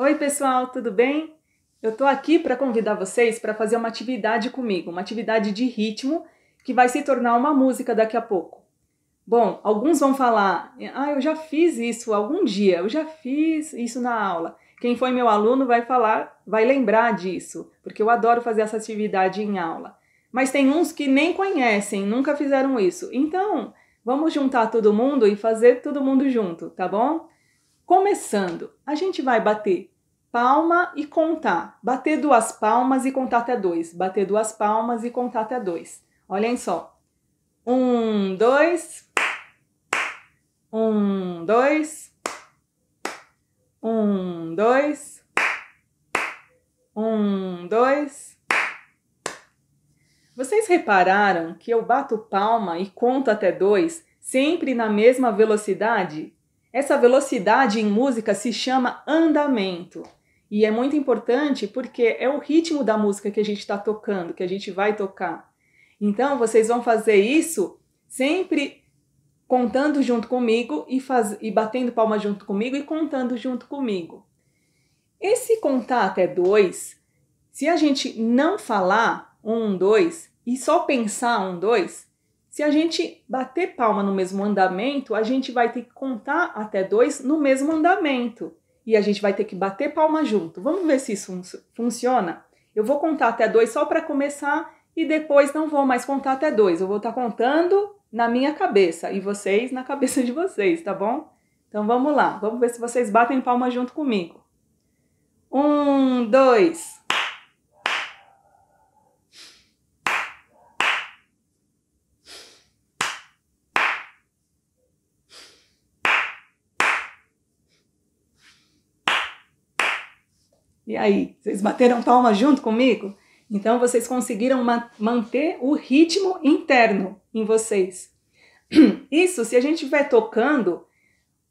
Oi, pessoal, tudo bem? Eu tô aqui para convidar vocês para fazer uma atividade comigo, uma atividade de ritmo que vai se tornar uma música daqui a pouco. Bom, alguns vão falar: "Ah, eu já fiz isso algum dia, eu já fiz isso na aula". Quem foi meu aluno vai falar, vai lembrar disso, porque eu adoro fazer essa atividade em aula. Mas tem uns que nem conhecem, nunca fizeram isso. Então, vamos juntar todo mundo e fazer todo mundo junto, tá bom? Começando, a gente vai bater palma e contar. Bater duas palmas e contar até dois. Bater duas palmas e contar até dois. Olhem só. Um, dois. Um, dois. Um, dois. Um, dois. Vocês repararam que eu bato palma e conto até dois sempre na mesma velocidade? Essa velocidade em música se chama andamento. E é muito importante porque é o ritmo da música que a gente está tocando, que a gente vai tocar. Então, vocês vão fazer isso sempre contando junto comigo e, faz... e batendo palma junto comigo e contando junto comigo. Esse contar até dois, se a gente não falar um, dois e só pensar um, dois, se a gente bater palma no mesmo andamento, a gente vai ter que contar até dois no mesmo andamento e a gente vai ter que bater palma junto. Vamos ver se isso fun funciona? Eu vou contar até dois só para começar e depois não vou mais contar até dois. Eu vou estar tá contando na minha cabeça e vocês na cabeça de vocês, tá bom? Então vamos lá, vamos ver se vocês batem palma junto comigo. Um, dois. E aí, vocês bateram palma junto comigo? Então vocês conseguiram ma manter o ritmo interno em vocês. Isso, se a gente estiver tocando,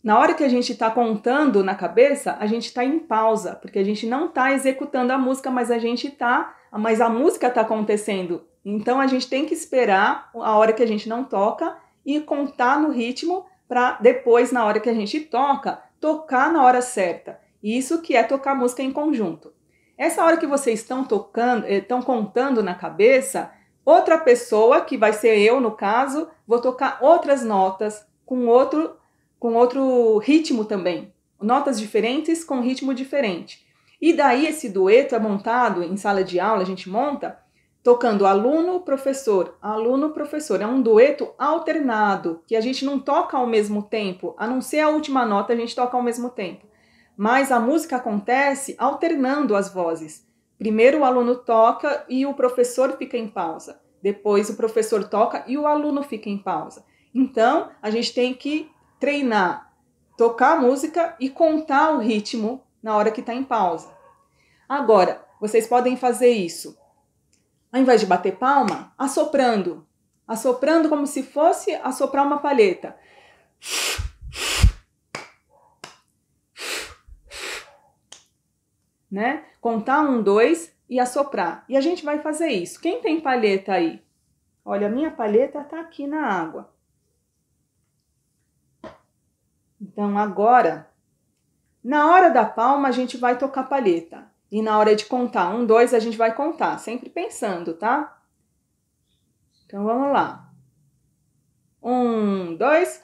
na hora que a gente está contando na cabeça, a gente está em pausa, porque a gente não está executando a música, mas a gente está, mas a música está acontecendo. Então a gente tem que esperar a hora que a gente não toca e contar no ritmo para depois, na hora que a gente toca, tocar na hora certa. Isso que é tocar música em conjunto. Essa hora que vocês estão tocando, estão eh, contando na cabeça, outra pessoa, que vai ser eu no caso, vou tocar outras notas com outro com outro ritmo também. Notas diferentes com ritmo diferente. E daí esse dueto é montado em sala de aula, a gente monta tocando aluno, professor, aluno, professor. É um dueto alternado, que a gente não toca ao mesmo tempo, a não ser a última nota a gente toca ao mesmo tempo mas a música acontece alternando as vozes. Primeiro o aluno toca e o professor fica em pausa. Depois o professor toca e o aluno fica em pausa. Então, a gente tem que treinar, tocar a música e contar o ritmo na hora que está em pausa. Agora, vocês podem fazer isso. Ao invés de bater palma, assoprando. Assoprando como se fosse assoprar uma palheta. né? Contar um, dois e assoprar. E a gente vai fazer isso. Quem tem palheta aí? Olha, a minha palheta tá aqui na água. Então, agora, na hora da palma, a gente vai tocar palheta. E na hora de contar, um, dois, a gente vai contar, sempre pensando, tá? Então, vamos lá. Um, dois.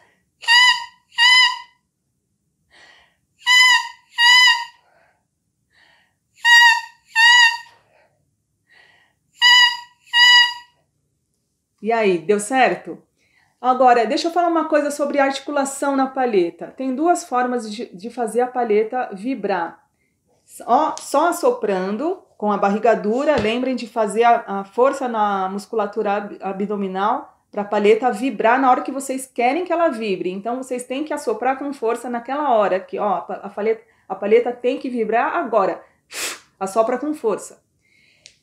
E aí, deu certo? Agora, deixa eu falar uma coisa sobre articulação na palheta. Tem duas formas de, de fazer a palheta vibrar. Só, só assoprando, com a barriga dura, lembrem de fazer a, a força na musculatura abdominal para a palheta vibrar na hora que vocês querem que ela vibre. Então, vocês têm que assoprar com força naquela hora que ó, a, palheta, a palheta tem que vibrar agora. Assopra com força.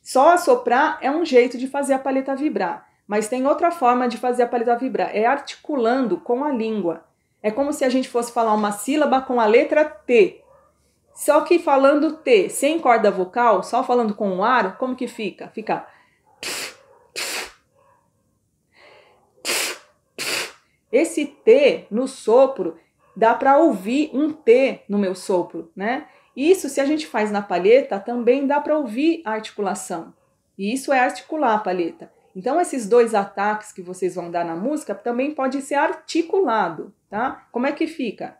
Só assoprar é um jeito de fazer a palheta vibrar. Mas tem outra forma de fazer a paleta vibrar, é articulando com a língua. É como se a gente fosse falar uma sílaba com a letra T. Só que falando T sem corda vocal, só falando com o ar, como que fica? Fica. Esse T no sopro dá para ouvir um T no meu sopro, né? Isso, se a gente faz na palheta, também dá para ouvir a articulação. E isso é articular a palheta. Então esses dois ataques que vocês vão dar na música também pode ser articulado, tá? Como é que fica?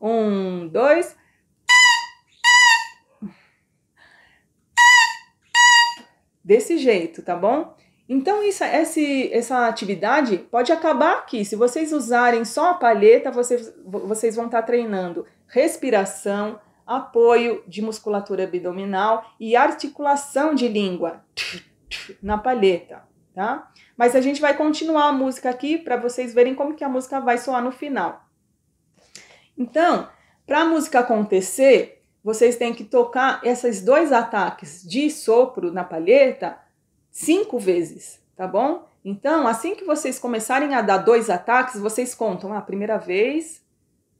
Um, dois. Desse jeito, tá bom? Então, isso, esse, essa atividade pode acabar aqui. Se vocês usarem só a palheta, vocês, vocês vão estar tá treinando respiração, apoio de musculatura abdominal e articulação de língua na palheta, tá? Mas a gente vai continuar a música aqui para vocês verem como que a música vai soar no final. Então, para a música acontecer, vocês têm que tocar esses dois ataques de sopro na palheta cinco vezes, tá bom? Então, assim que vocês começarem a dar dois ataques, vocês contam a ah, primeira vez,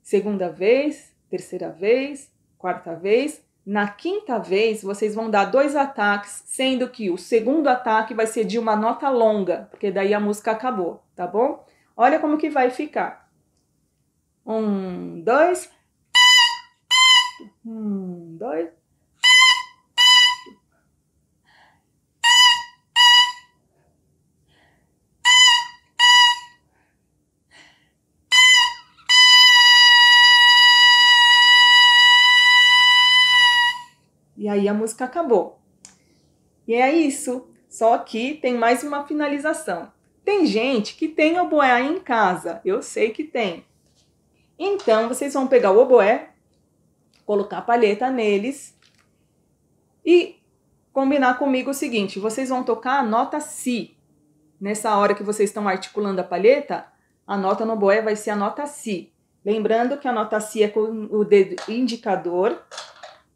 segunda vez, terceira vez, quarta vez, na quinta vez, vocês vão dar dois ataques, sendo que o segundo ataque vai ser de uma nota longa, porque daí a música acabou, tá bom? Olha como que vai ficar. Um, dois. Um, dois. aí a música acabou. E é isso. Só que tem mais uma finalização. Tem gente que tem oboé aí em casa. Eu sei que tem. Então, vocês vão pegar o oboé, colocar a palheta neles e combinar comigo o seguinte: vocês vão tocar a nota Si. Nessa hora que vocês estão articulando a palheta, a nota no oboé vai ser a nota Si. Lembrando que a nota Si é com o dedo indicador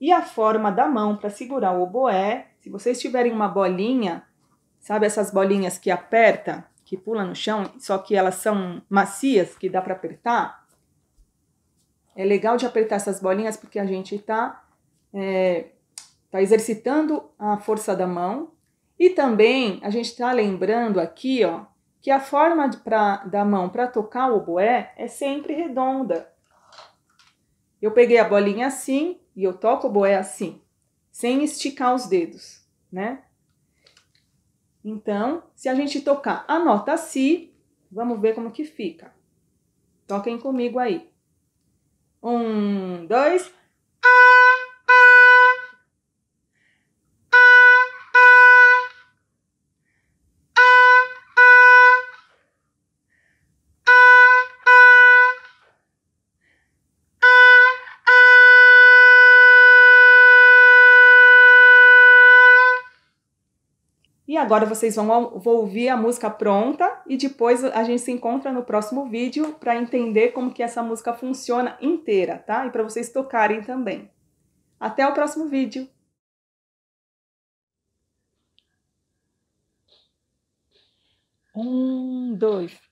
e a forma da mão para segurar o oboé, se vocês tiverem uma bolinha, sabe essas bolinhas que aperta, que pula no chão, só que elas são macias, que dá para apertar? É legal de apertar essas bolinhas porque a gente está é, tá exercitando a força da mão e também a gente está lembrando aqui ó, que a forma de, pra, da mão para tocar o oboé é sempre redonda. Eu peguei a bolinha assim e eu toco o boé assim, sem esticar os dedos, né? Então, se a gente tocar a nota Si, vamos ver como que fica. Toquem comigo aí. Um, dois, Agora vocês vão, ouvir a música pronta e depois a gente se encontra no próximo vídeo para entender como que essa música funciona inteira, tá? E para vocês tocarem também. Até o próximo vídeo! Um, dois.